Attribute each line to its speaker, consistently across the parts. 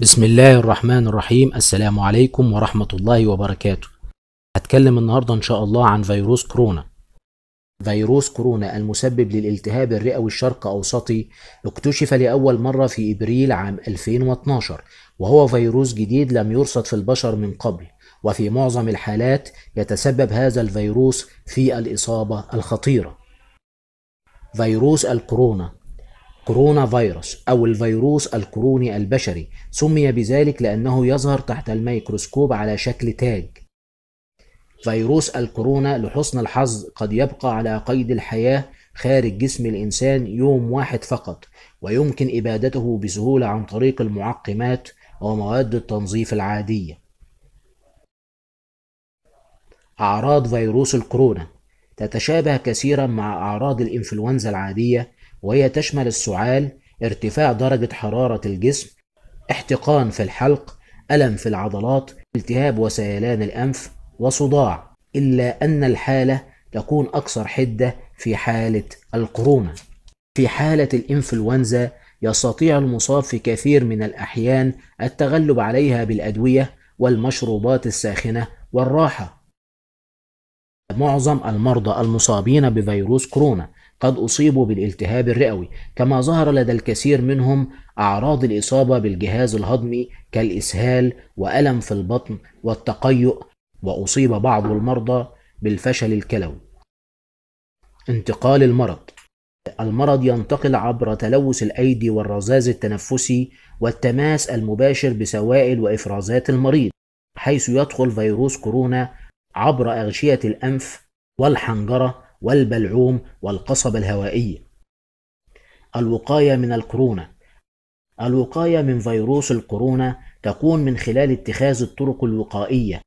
Speaker 1: بسم الله الرحمن الرحيم السلام عليكم ورحمة الله وبركاته هتكلم النهاردة إن شاء الله عن فيروس كورونا فيروس كورونا المسبب للالتهاب الرئوي الشرق أوسطي اكتشف لأول مرة في إبريل عام 2012 وهو فيروس جديد لم يرصد في البشر من قبل وفي معظم الحالات يتسبب هذا الفيروس في الإصابة الخطيرة فيروس الكورونا كورونا فيروس أو الفيروس الكوروني البشري سمي بذلك لأنه يظهر تحت الميكروسكوب على شكل تاج فيروس الكورونا لحسن الحظ قد يبقى على قيد الحياة خارج جسم الإنسان يوم واحد فقط ويمكن إبادته بسهولة عن طريق المعقمات ومواد التنظيف العادية أعراض فيروس الكورونا تتشابه كثيرا مع أعراض الإنفلونزا العادية وهي تشمل السعال ارتفاع درجة حرارة الجسم احتقان في الحلق ألم في العضلات التهاب وسيلان الأنف وصداع إلا أن الحالة تكون أكثر حدة في حالة القرونة في حالة الإنفلونزا يستطيع المصاب في كثير من الأحيان التغلب عليها بالأدوية والمشروبات الساخنة والراحة معظم المرضى المصابين بفيروس كورونا قد أصيبوا بالالتهاب الرئوي كما ظهر لدى الكثير منهم أعراض الإصابة بالجهاز الهضمي كالإسهال وألم في البطن والتقيؤ وأصيب بعض المرضى بالفشل الكلوي انتقال المرض المرض ينتقل عبر تلوث الأيدي والرذاذ التنفسي والتماس المباشر بسوائل وإفرازات المريض حيث يدخل فيروس كورونا عبر أغشية الأنف والحنجرة والبلعوم والقصبة الهوائية الوقاية من الكورونا الوقاية من فيروس الكورونا تكون من خلال اتخاذ الطرق الوقائية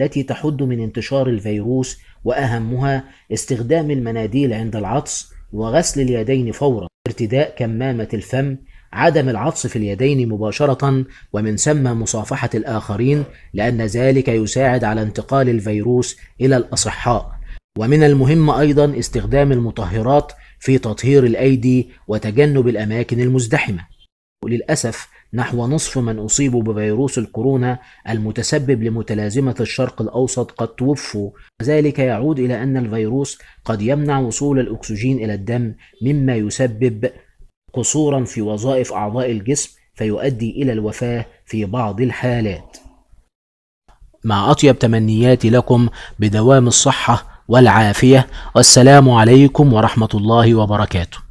Speaker 1: التي تحد من انتشار الفيروس وأهمها استخدام المناديل عند العطس وغسل اليدين فورا ارتداء كمامة الفم عدم العطس في اليدين مباشرة ومن ثم مصافحة الآخرين لأن ذلك يساعد على انتقال الفيروس إلى الأصحاء ومن المهم أيضا استخدام المطهرات في تطهير الأيدي وتجنب الأماكن المزدحمة وللأسف نحو نصف من أصيبوا بفيروس الكورونا المتسبب لمتلازمة الشرق الأوسط قد توفوا ذلك يعود إلى أن الفيروس قد يمنع وصول الأكسجين إلى الدم مما يسبب قصورا في وظائف أعضاء الجسم فيؤدي إلى الوفاة في بعض الحالات مع أطيب تمنياتي لكم بدوام الصحة والعافية والسلام عليكم ورحمة الله وبركاته